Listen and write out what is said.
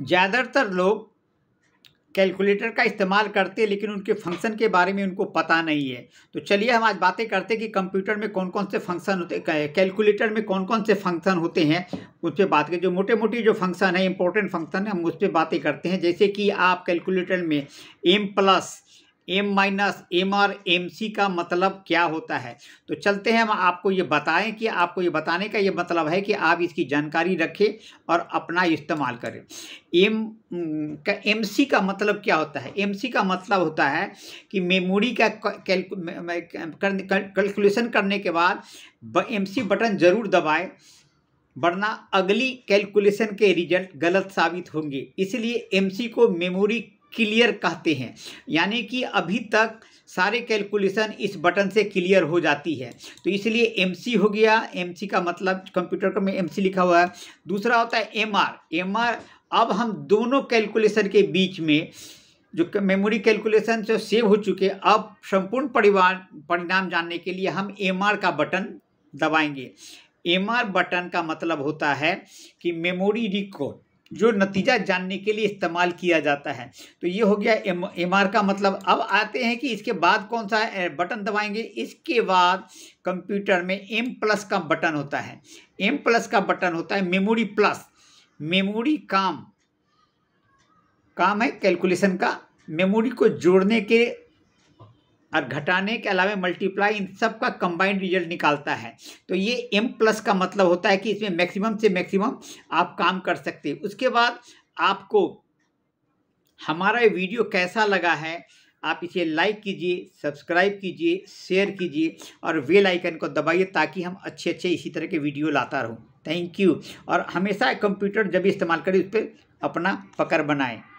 ज़्यादातर लोग कैलकुलेटर का इस्तेमाल करते हैं लेकिन उनके फंक्शन के बारे में उनको पता नहीं है तो चलिए हम आज बातें करते हैं कि कंप्यूटर में कौन कौन से फंक्शन होते कैलकुलेटर में कौन कौन से फंक्शन होते हैं उस पर बात करें जो मोटे मोटी जो फंक्शन है इंपॉर्टेंट फंक्शन है हम उस पर बातें करते हैं जैसे कि आप कैलकुलेटर में M plus M minus M और एम सी का मतलब क्या होता है तो चलते हैं हम आपको ये बताएं कि आपको ये बताने का ये मतलब है कि आप इसकी जानकारी रखें और अपना इस्तेमाल करें एम का एम सी का मतलब क्या होता है एम सी का मतलब होता है कि मेमोरी का कैलकुलेशन करने के बाद एम सी बटन ज़रूर दबाए वरना अगली कैलकुलेशन के रिजल्ट गलत साबित होंगे इसलिए एमसी को मेमोरी क्लियर कहते हैं यानी कि अभी तक सारे कैलकुलेशन इस बटन से क्लियर हो जाती है तो इसलिए एम हो गया एम का मतलब कंप्यूटर में एम लिखा हुआ है दूसरा होता है एम आर अब हम दोनों कैलकुलेशन के बीच में जो मेमोरी कैलकुलेशन जो सेव हो चुके अब संपूर्ण परिवार परिणाम जानने के लिए हम एम का बटन दबाएंगे एम बटन का मतलब होता है कि मेमोरी रिकॉर्ड जो नतीजा जानने के लिए इस्तेमाल किया जाता है तो ये हो गया एम आर का मतलब अब आते हैं कि इसके बाद कौन सा बटन दबाएंगे इसके बाद कंप्यूटर में एम प्लस का बटन होता है एम प्लस का बटन होता है मेमोरी प्लस मेमोरी काम काम है कैलकुलेशन का मेमोरी को जोड़ने के और घटाने के अलावा मल्टीप्लाई इन सब का कंबाइंड रिजल्ट निकालता है तो ये एम प्लस का मतलब होता है कि इसमें मैक्सिमम से मैक्सिमम आप काम कर सकते हैं उसके बाद आपको हमारा वीडियो कैसा लगा है आप इसे लाइक कीजिए सब्सक्राइब कीजिए शेयर कीजिए और वेल आइकन को दबाइए ताकि हम अच्छे अच्छे इसी तरह के वीडियो लाता रहूँ थैंक यू और हमेशा कंप्यूटर जब इस्तेमाल करें उस पर अपना पकड़ बनाएँ